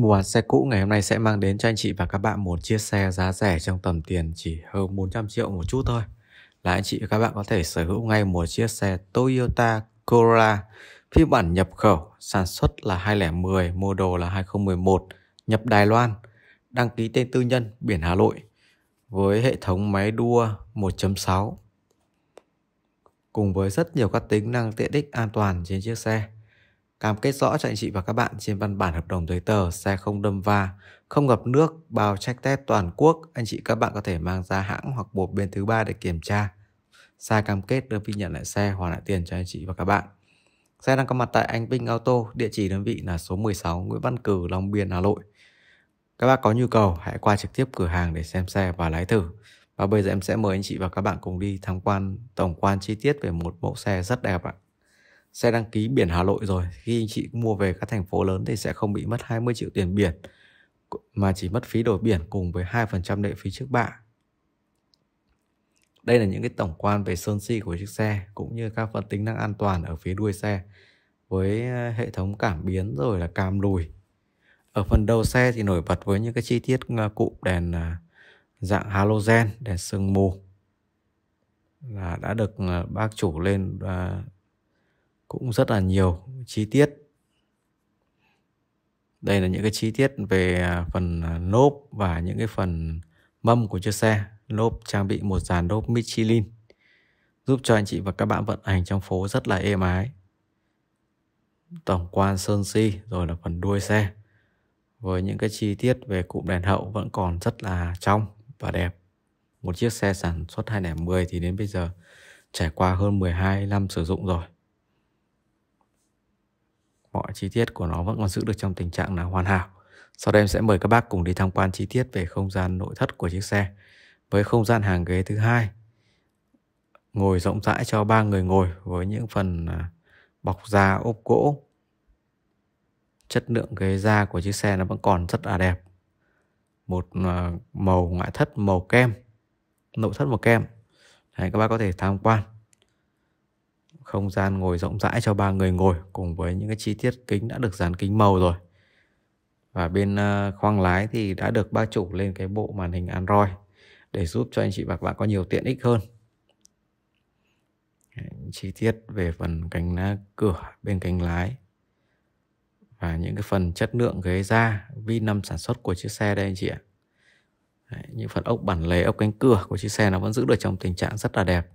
Mua bán xe cũ ngày hôm nay sẽ mang đến cho anh chị và các bạn một chiếc xe giá rẻ trong tầm tiền chỉ hơn 400 triệu một chút thôi. Là anh chị và các bạn có thể sở hữu ngay một chiếc xe Toyota Corolla phiên bản nhập khẩu, sản xuất là 2010, model là 2011, nhập Đài Loan, đăng ký tên tư nhân, biển Hà Nội với hệ thống máy đua 1.6 cùng với rất nhiều các tính năng tiện ích an toàn trên chiếc xe cam kết rõ cho anh chị và các bạn trên văn bản hợp đồng giấy tờ xe không đâm va, không ngập nước, bao trách test toàn quốc, anh chị các bạn có thể mang ra hãng hoặc một bên thứ ba để kiểm tra. Xe cam kết đơn vị nhận lại xe hoàn lại tiền cho anh chị và các bạn. Xe đang có mặt tại Anh Vinh Auto, địa chỉ đơn vị là số 16 Nguyễn Văn Cử, Long Biên, Hà Nội. Các bạn có nhu cầu hãy qua trực tiếp cửa hàng để xem xe và lái thử. Và bây giờ em sẽ mời anh chị và các bạn cùng đi tham quan tổng quan chi tiết về một mẫu xe rất đẹp ạ xe đăng ký biển Hà Nội rồi khi anh chị mua về các thành phố lớn thì sẽ không bị mất 20 triệu tiền biển mà chỉ mất phí đổi biển cùng với 2% lệ phí trước bạ. Đây là những cái tổng quan về sơn si của chiếc xe cũng như các phần tính năng an toàn ở phía đuôi xe với ờ, hệ thống cảm biến rồi là cam lùi. Ở phần đầu xe thì nổi bật với những cái chi tiết ờ, cụm đèn ờ, dạng halogen, đèn sương mù là đã được bác chủ lên cũng rất là nhiều chi tiết đây là những cái chi tiết về à, phần lốp à, và những cái phần mâm của chiếc xe lốp trang bị một dàn lốp Michelin giúp cho anh chị và các bạn vận hành trong phố rất là êm ái tổng quan sơn si rồi là phần đuôi xe với những cái chi tiết về cụm đèn hậu vẫn còn rất là trong và đẹp một chiếc xe sản xuất 2010 thì đến bây giờ trải qua hơn 12 năm sử dụng rồi mọi chi tiết của nó vẫn còn giữ được trong tình trạng là hoàn hảo. Sau đây em sẽ mời các bác cùng đi tham quan chi tiết về không gian nội thất của chiếc xe. Với không gian hàng ghế thứ hai, ngồi rộng rãi cho ba người ngồi với những phần à, bọc da ốp gỗ. Chất lượng ghế da của chiếc xe nó vẫn còn rất là đẹp. Một à, màu ngoại thất màu kem, nội thất màu kem. Đấy, các bác có thể tham quan. Không gian ngồi rộng rãi cho ba người ngồi cùng với những cái chi tiết kính đã được dán kính màu rồi. Và bên ờ, khoang lái thì đã được ba chủ lên cái bộ màn hình Android để giúp cho anh chị và các bạn có nhiều tiện ích hơn. Chi tiết về phần cánh ờ, cửa bên cánh lái và những cái phần chất lượng ghế da vi năm sản xuất của chiếc xe đây anh chị ạ. những phần ốc bản lề, ốc cánh cửa của chiếc xe nó vẫn giữ được trong tình trạng rất là đẹp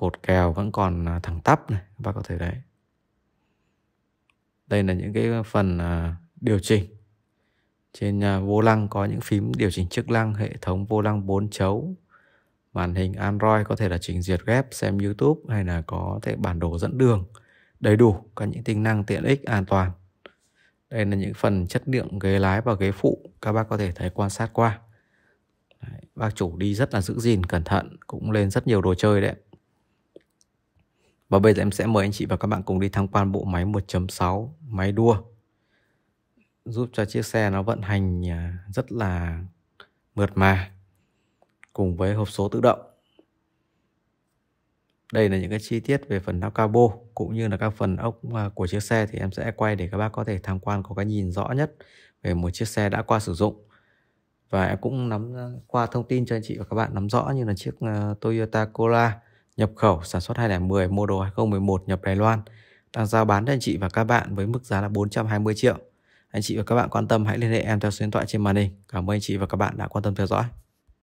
cột kèo vẫn còn à, thẳng tắp này các bác có thể đấy đây là những cái phần à, điều chỉnh trên à, vô lăng có những phím điều chỉnh chức năng hệ thống vô lăng 4 chấu màn hình Android có thể là chỉnh duyệt ghép xem YouTube hay là có thể bản đồ dẫn đường đầy đủ các những tính năng tiện ích an toàn đây là những phần chất lượng ghế lái và ghế phụ các bác có thể thấy quan sát qua đấy, bác chủ đi rất là giữ gìn cẩn thận cũng lên rất nhiều đồ chơi đấy và bây giờ em sẽ mời anh chị và các bạn cùng đi tham quan bộ máy 1.6 máy đua giúp cho chiếc xe nó vận hành à, rất là mượt mà cùng với hộp số tự động. Đây là những cái chi tiết về phần nắp cabo cũng như là các phần ốc à, của chiếc xe thì em sẽ quay để các bác có thể tham quan có cái nhìn rõ nhất về một chiếc xe đã qua sử dụng. Và em cũng nắm à, qua thông tin cho anh chị và các bạn nắm rõ như là chiếc Toyota Corolla nhập khẩu sản xuất 2010 mô đồ 2011 nhập Đài Loan đang giao bán cho anh chị và các bạn với mức giá là 420 triệu. Anh chị và các bạn quan tâm hãy liên hệ em theo số điện thoại trên màn hình. Cảm ơn anh chị và các bạn đã quan tâm theo dõi.